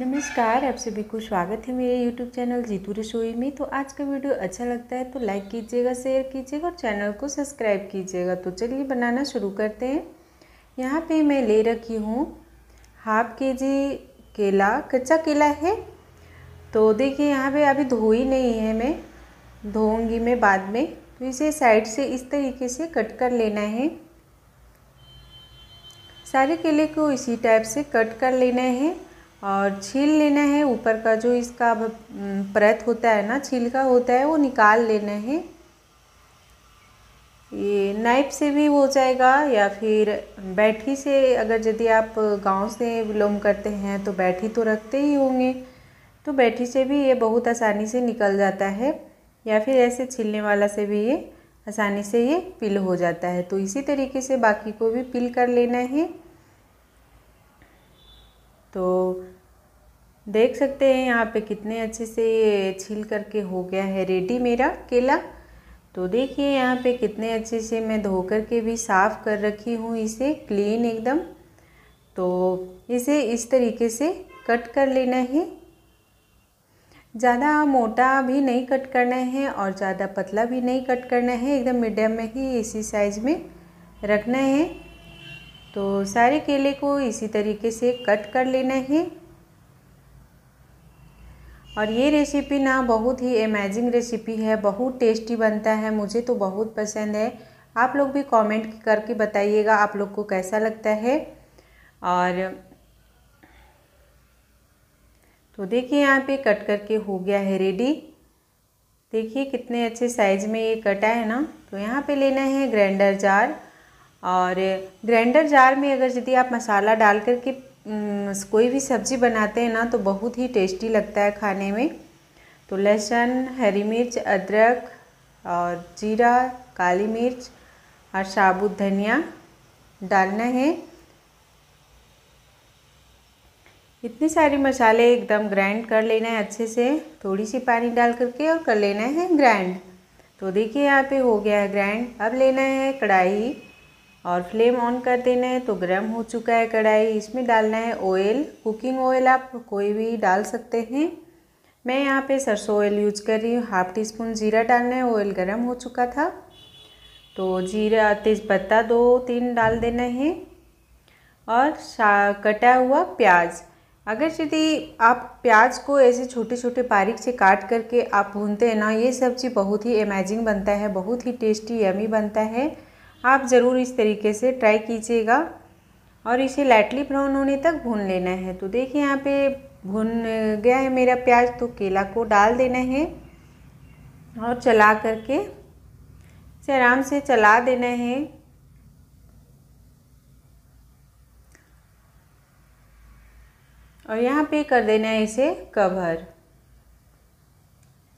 नमस्कार आप सभी को स्वागत है मेरे YouTube चैनल जीतू रसोई में तो आज का वीडियो अच्छा लगता है तो लाइक कीजिएगा शेयर कीजिएगा और चैनल को सब्सक्राइब कीजिएगा तो चलिए बनाना शुरू करते हैं यहाँ पे मैं ले रखी हूँ हाफ के जी केला कच्चा केला है तो देखिए यहाँ पे अभी धोई नहीं है मैं धोऊँगी मैं बाद में तो इसे साइड से इस तरीके से कट कर लेना है सारे केले को इसी टाइप से कट कर लेना है और छील लेना है ऊपर का जो इसका परत होता है ना का होता है वो निकाल लेना है ये नाइफ से भी हो जाएगा या फिर बैठी से अगर यदि आप गांव से बिलोंग करते हैं तो बैठी तो रखते ही होंगे तो बैठी से भी ये बहुत आसानी से निकल जाता है या फिर ऐसे छीलने वाला से भी ये आसानी से ये पिल हो जाता है तो इसी तरीके से बाकी को भी पिल कर लेना है तो देख सकते हैं यहाँ पे कितने अच्छे से ये छील करके हो गया है रेडी मेरा केला तो देखिए यहाँ पे कितने अच्छे से मैं धो कर के भी साफ़ कर रखी हूँ इसे क्लीन एकदम तो इसे इस तरीके से कट कर लेना है ज़्यादा मोटा भी नहीं कट करना है और ज़्यादा पतला भी नहीं कट करना है एकदम मीडियम में ही इसी साइज़ में रखना है तो सारे केले को इसी तरीके से कट कर लेना है और ये रेसिपी ना बहुत ही अमेजिंग रेसिपी है बहुत टेस्टी बनता है मुझे तो बहुत पसंद है आप लोग भी कमेंट करके बताइएगा आप लोग को कैसा लगता है और तो देखिए यहाँ पे कट करके हो गया है रेडी देखिए कितने अच्छे साइज़ में ये कटा है ना तो यहाँ पे लेना है ग्राइंडर जार और ग्राइंडर जार में अगर यदि आप मसाला डाल करके हम्म, कोई भी सब्ज़ी बनाते हैं ना तो बहुत ही टेस्टी लगता है खाने में तो लहसुन हरी मिर्च अदरक और जीरा काली मिर्च और साबुत धनिया डालना है इतने सारे मसाले एकदम ग्राइंड कर लेना है अच्छे से थोड़ी सी पानी डाल करके और कर लेना है ग्राइंड तो देखिए यहाँ पे हो गया है ग्राइंड अब लेना है कढ़ाई और फ्लेम ऑन कर देना है तो गर्म हो चुका है कढ़ाई इसमें डालना है ऑयल कुकिंग ऑयल आप कोई भी डाल सकते हैं मैं यहाँ पे सरसों ऑयल यूज कर रही हूँ हाफ टी स्पून जीरा डालना है ऑयल गर्म हो चुका था तो जीरा तेज पत्ता दो तीन डाल देना है और कटा हुआ प्याज अगर यदि आप प्याज को ऐसे छोटे छोटे बारीक से काट करके आप भूनते हैं ना ये सब्ज़ी बहुत ही अमेजिंग बनता है बहुत ही टेस्टी यमी बनता है आप ज़रूर इस तरीके से ट्राई कीजिएगा और इसे लाइटली ब्राउन होने तक भून लेना है तो देखिए यहाँ पे भुन गया है मेरा प्याज तो केला को डाल देना है और चला करके इसे आराम से चला देना है और यहाँ पे कर देना है इसे कवर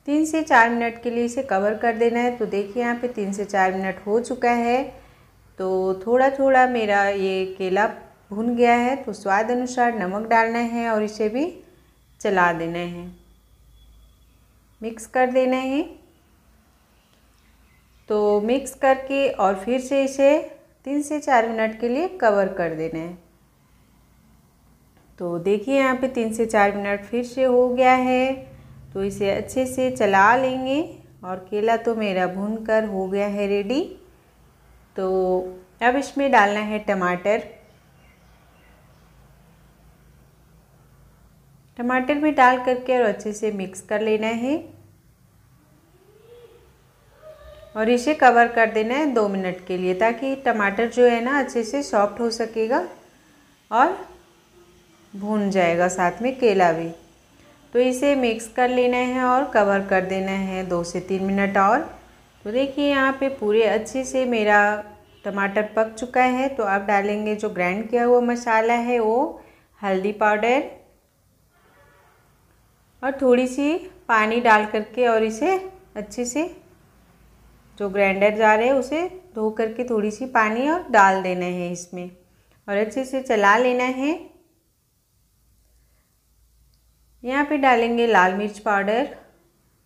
तीन से चार मिनट के लिए इसे कवर कर देना है तो देखिए यहाँ पे तीन से चार मिनट हो चुका है तो थोड़ा थोड़ा मेरा ये केला भुन गया है तो स्वाद अनुसार नमक डालना है और इसे भी चला देना है मिक्स कर देना है तो मिक्स करके और फिर से इसे तीन से चार मिनट के लिए कवर कर देना है तो देखिए यहाँ पे तीन से चार मिनट फिर से हो गया है तो इसे अच्छे से चला लेंगे और केला तो मेरा भून कर हो गया है रेडी तो अब इसमें डालना है टमाटर टमाटर में डाल करके और अच्छे से मिक्स कर लेना है और इसे कवर कर देना है दो मिनट के लिए ताकि टमाटर जो है ना अच्छे से सॉफ्ट हो सकेगा और भून जाएगा साथ में केला भी तो इसे मिक्स कर लेना है और कवर कर देना है दो से तीन मिनट और तो देखिए यहाँ पे पूरे अच्छे से मेरा टमाटर पक चुका है तो अब डालेंगे जो ग्राइंड किया हुआ मसाला है वो हल्दी पाउडर और थोड़ी सी पानी डाल करके और इसे अच्छे से जो ग्राइंडर जा रहे हैं उसे धो करके थोड़ी सी पानी और डाल देना है इसमें और अच्छे से चला लेना है यहाँ पे डालेंगे लाल मिर्च पाउडर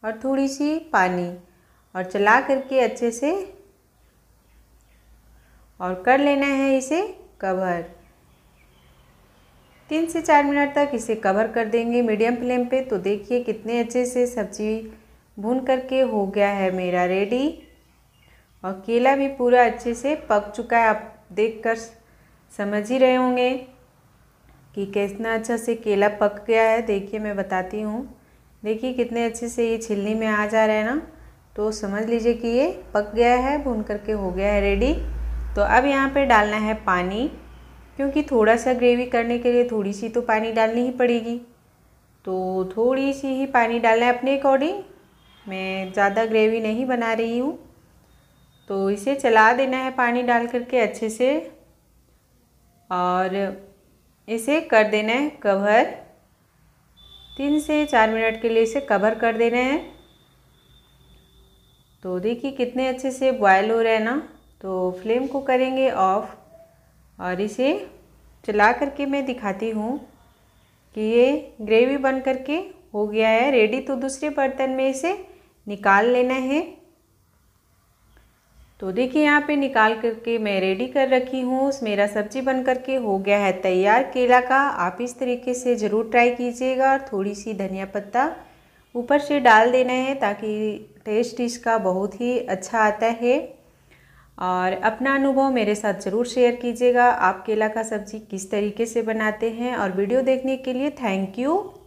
और थोड़ी सी पानी और चला करके अच्छे से और कर लेना है इसे कवर तीन से चार मिनट तक इसे कवर कर देंगे मीडियम फ्लेम पे तो देखिए कितने अच्छे से सब्जी भून करके हो गया है मेरा रेडी और केला भी पूरा अच्छे से पक चुका है आप देख कर समझ ही रहे होंगे कि कितना अच्छा से केला पक गया है देखिए मैं बताती हूँ देखिए कितने अच्छे से ये छिलनी में आ जा रहा है ना तो समझ लीजिए कि ये पक गया है भून करके हो गया है रेडी तो अब यहाँ पे डालना है पानी क्योंकि थोड़ा सा ग्रेवी करने के लिए थोड़ी सी तो पानी डालनी ही पड़ेगी तो थोड़ी सी ही पानी डालना है अपने अकॉर्डिंग मैं ज़्यादा ग्रेवी नहीं बना रही हूँ तो इसे चला देना है पानी डाल करके अच्छे से और इसे कर देना है कवर तीन से चार मिनट के लिए इसे कवर कर देना है तो देखिए कितने अच्छे से बॉयल हो रहा है ना तो फ्लेम को करेंगे ऑफ और इसे चला करके मैं दिखाती हूँ कि ये ग्रेवी बन करके हो गया है रेडी तो दूसरे बर्तन में इसे निकाल लेना है तो देखिए यहाँ पे निकाल करके मैं रेडी कर रखी हूँ मेरा सब्जी बन करके हो गया है तैयार केला का आप इस तरीके से ज़रूर ट्राई कीजिएगा और थोड़ी सी धनिया पत्ता ऊपर से डाल देना है ताकि टेस्ट इसका बहुत ही अच्छा आता है और अपना अनुभव मेरे साथ ज़रूर शेयर कीजिएगा आप केला का सब्जी किस तरीके से बनाते हैं और वीडियो देखने के लिए थैंक यू